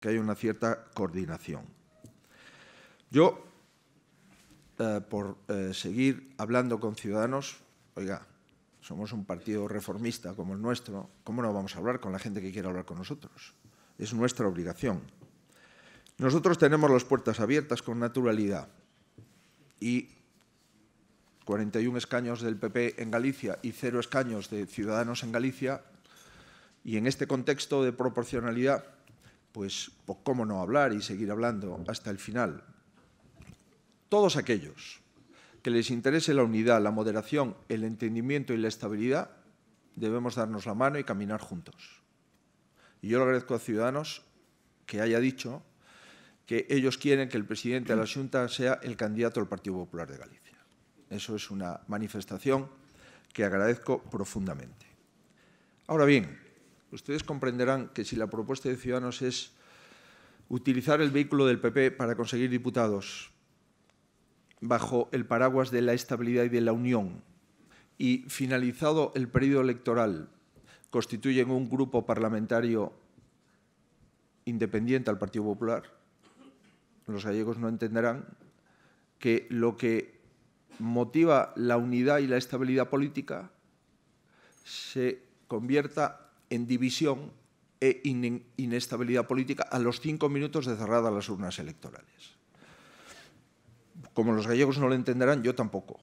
que hay una cierta coordinación. Yo, eh, por eh, seguir hablando con ciudadanos, oiga, somos un partido reformista como el nuestro, ¿cómo no vamos a hablar con la gente que quiere hablar con nosotros? Es nuestra obligación. Nosotros tenemos las puertas abiertas con naturalidad y 41 escaños del PP en Galicia y cero escaños de Ciudadanos en Galicia, y en este contexto de proporcionalidad pues, pues cómo no hablar y seguir hablando hasta el final. Todos aquellos que les interese la unidad, la moderación, el entendimiento y la estabilidad, debemos darnos la mano y caminar juntos. Y yo le agradezco a Ciudadanos que haya dicho que ellos quieren que el presidente de la Junta sea el candidato del Partido Popular de Galicia. Eso es una manifestación que agradezco profundamente. Ahora bien, ustedes comprenderán que si la propuesta de Ciudadanos es utilizar el vehículo del PP para conseguir diputados bajo el paraguas de la estabilidad y de la unión y finalizado el periodo electoral constituyen un grupo parlamentario independiente al Partido Popular, los gallegos no entenderán que lo que motiva la unidad y la estabilidad política se convierta en división e inestabilidad política a los cinco minutos de cerrada las urnas electorales. Como los gallegos no lo entenderán, yo tampoco.